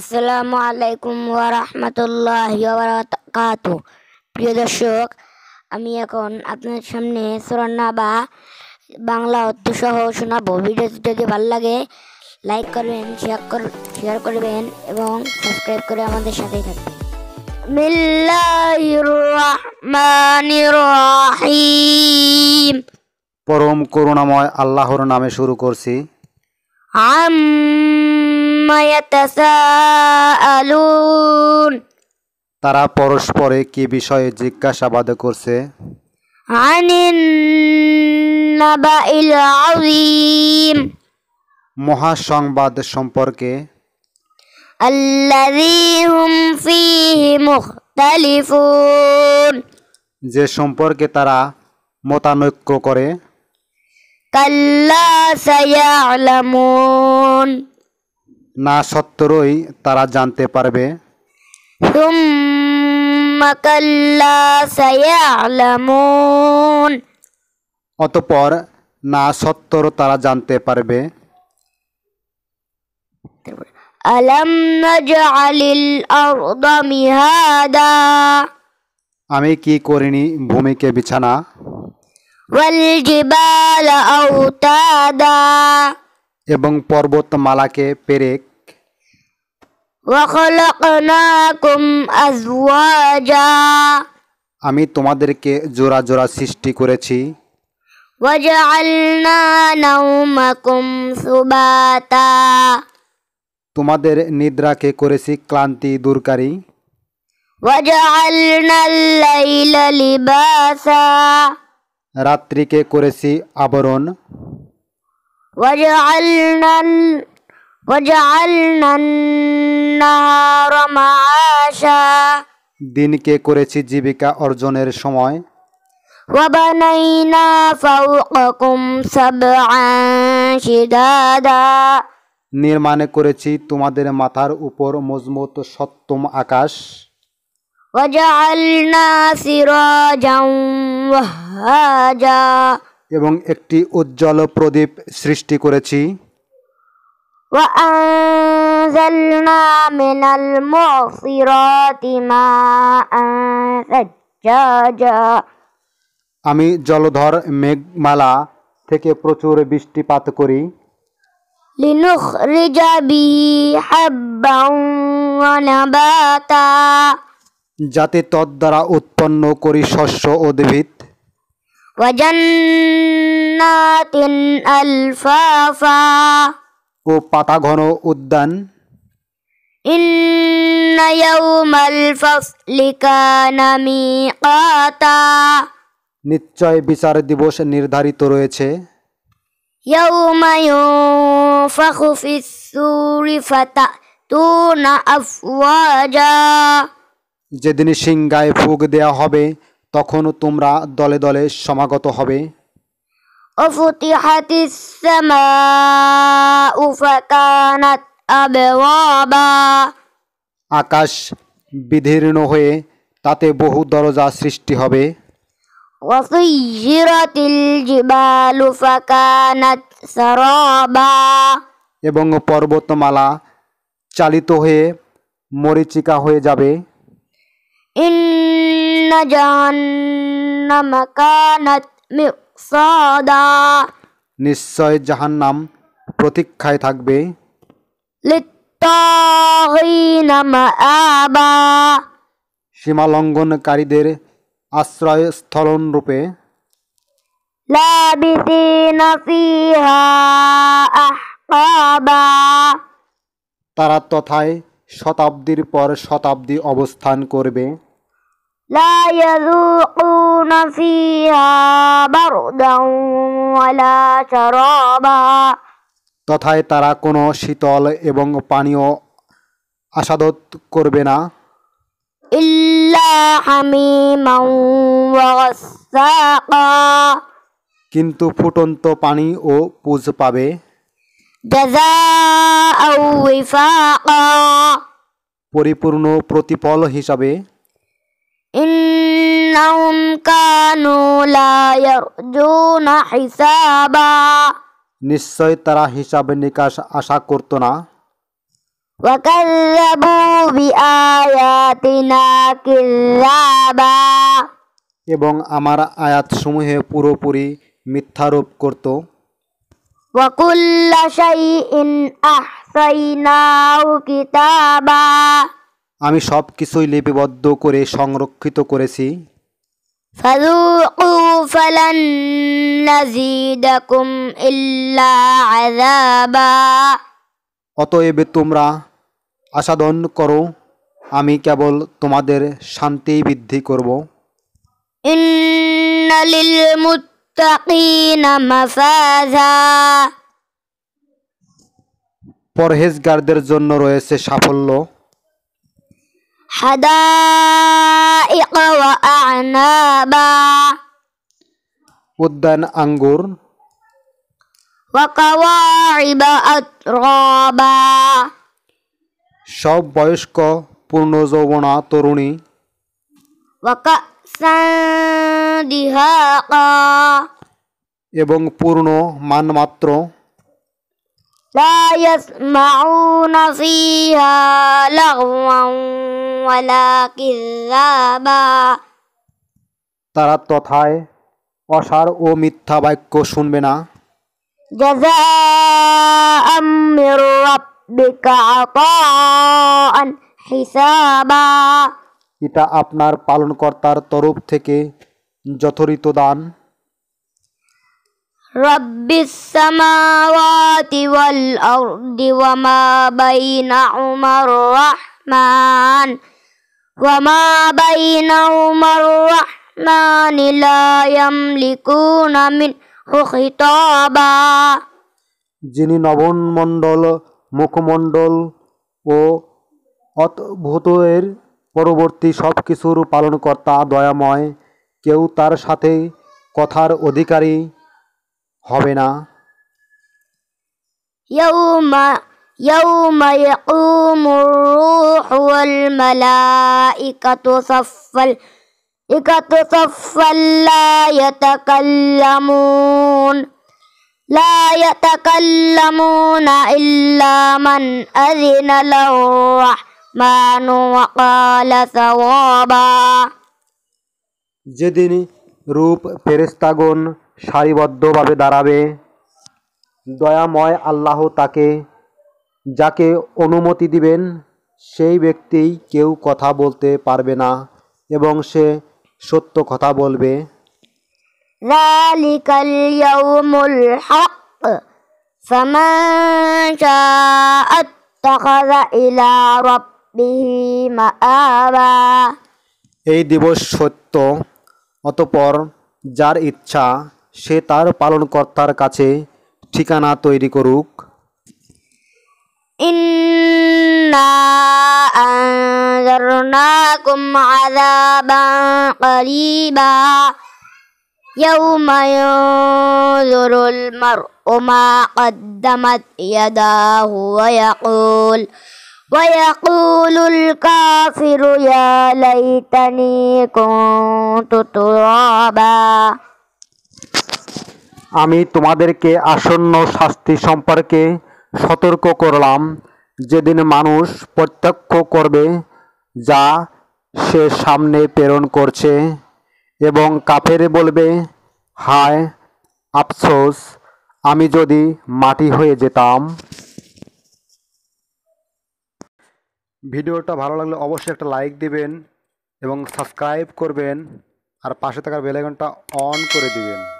আসসালামু আলাইকুম ওয়ারহমতুল্লাহ ওবরাকাত প্রিয় দর্শক আমি এখন আপনার সামনে সুরন্না বা বাংলা অর্থসহ শোনাবো ভিডিওটি যদি ভালো লাগে লাইক করবেন শেয়ার কর শেয়ার করবেন এবং সাবস্ক্রাইব করে আমাদের সাথেই থাকবেন পরম করুণাময় আল্লাহর নামে শুরু করছি আম তারা পরস্পরে কি বিষয়ে জিজ্ঞাসাবাদ করছে মহাসংবাদ সম্পর্কে যে সম্পর্কে তারা মতানৈক্য করে কাল্লা সায়ালামুন না সত্তরই তারা জানতে পারবে অতপর না সত্তর তারা জানতে পারবে আমি কি করিনি ভূমিকে বিছানা والجبال أوتادا এবং পর্বতমালাকে পেরেক আমি তোমাদেরকে জোড়া জোড়া সৃষ্টি করেছি তোমাদের নিদ্রাকে করেছি ক্লান্তি দূরকারী রাত্রিকে করেছি আবরণ وجعلنا وجعلنا النهار معاشا দিনকে করেছি জীবিকা অর্জনের সময় وبنينا فوقكم سبعا شدادا নির্মাণে করেছি তোমাদের মাথার উপর মজমুত সপ্তম আকাশ وجعلنا سراجا وهاجا এবং একটি উজ্জ্বল প্রদীপ সৃষ্টি করেছি আমি জলধর মেঘমালা থেকে প্রচুর বৃষ্টিপাত করি যাতে তদ্বারা উৎপন্ন করি শস্য উদ্ভিদ ওয়াজান্নাতিন আলফাফা ও পাতা ঘন উদ্যান ইন্না ইয়াউমাল ফাসলি কানা মিকাতা নিশ্চয় বিচার দিবস নির্ধারিত রয়েছে ইয়াউমা ইউনফাখু ফিস সূরি ফাতাতুনা আফওয়াজা যেদিন সিংগায় ফুঁক দেয়া হবে তখন তোমরা দলে দলে সমাগত হবে আকাশ বিধীর্ণ হয়ে তাতে বহু দরজা সৃষ্টি হবে এবং পর্বতমালা চালিত হয়ে মরিচিকা হয়ে যাবে إن جهنم كانت مرصادا নিশ্চয় জাহান্নাম প্রতীক্ষায় থাকবে للطاغين مآبا সীমা লঙ্ঘনকারীদের আশ্রয়স্থলন রূপে لابثين فيها أحقابا তারা তথায় শতাব্দীর পর শতাব্দী অবস্থান করবে لا يذوقون فيها بردا ولا شرابا তথায় তারা কোনো শীতল এবং পানীয় আসাদত করবে না কিন্তু ফুটন্ত পানি ও পুজ পাবে পরিপূর্ণ প্রতিফল হিসাবে إنهم كانوا لا يرجون حسابا নিশ্চয় তারা হিসাব নিকাশ আশা করত না وكذبوا بآياتنا كذابا এবং আমার আয়াত সমূহে পুরোপুরি মিথ্যারোপ করত আমি সব কিছুই লিপিবদ্ধ করে সংরক্ষিত করেছি فذوقوا فلن نزيدكم إلا عذابا অতএব তোমরা আসাদন করো আমি কেবল তোমাদের শান্তি বৃদ্ধি করব পরহেজগারদের জন্য রয়েছে সাফল্য حدائق وأعنابا ودن أنغور وقواعب أترابا شاب بايشكا پرنزوونا تروني وكأسا دهاقا এবং পূর্ণ মানমাত্র লা ইয়াসমাউনা ফিহা লাগওয়া তারা তথায় অসার ও মিথ্যা বাক্য শুনবে না এটা আপনার পালনকর্তার তরফ থেকে যথরিত দান রব্বিস সামাওয়াতি ওয়াল আরদি ওয়া মা وما بينهما الرحمن لا يملكون منه خطابا যিনি নবনমণ্ডল মুখমণ্ডল ও অদ্ভুতের পরবর্তী সব কিছুর পালনকর্তা দয়াময় কেউ তার সাথে কথার অধিকারী হবে না يوم يقوم الروح والملائكة صفا صفا لا يتكلمون لا يتكلمون إلا من أذن له الرحمن وقال ثوابا যেদিন রূপ ফেরেস্তাগণ সারিবদ্ধভাবে দাঁড়াবে দয়াময় আল্লাহ তাকে যাকে অনুমতি দিবেন সেই ব্যক্তিই কেউ কথা বলতে পারবে না এবং সে সত্য কথা বলবে এই দিবস সত্য অতপর যার ইচ্ছা সে তার পালনকর্তার কাছে ঠিকানা তৈরি করুক إنا أنذرناكم عذابا قريبا يوم ينظر المرء ما قدمت يداه ويقول ويقول الكافر يا ليتني كنت ترابا আমি তোমাদেরকে আসন্ন শাস্তি সম্পর্কে সতর্ক করলাম যেদিন মানুষ প্রত্যক্ষ করবে যা সে সামনে প্রেরণ করছে এবং কাফেরে বলবে হায় আফসোস আমি যদি মাটি হয়ে যেতাম ভিডিওটা ভালো লাগলে অবশ্যই একটা লাইক দিবেন এবং সাবস্ক্রাইব করবেন আর পাশে থাকার বেলাইকনটা অন করে দিবেন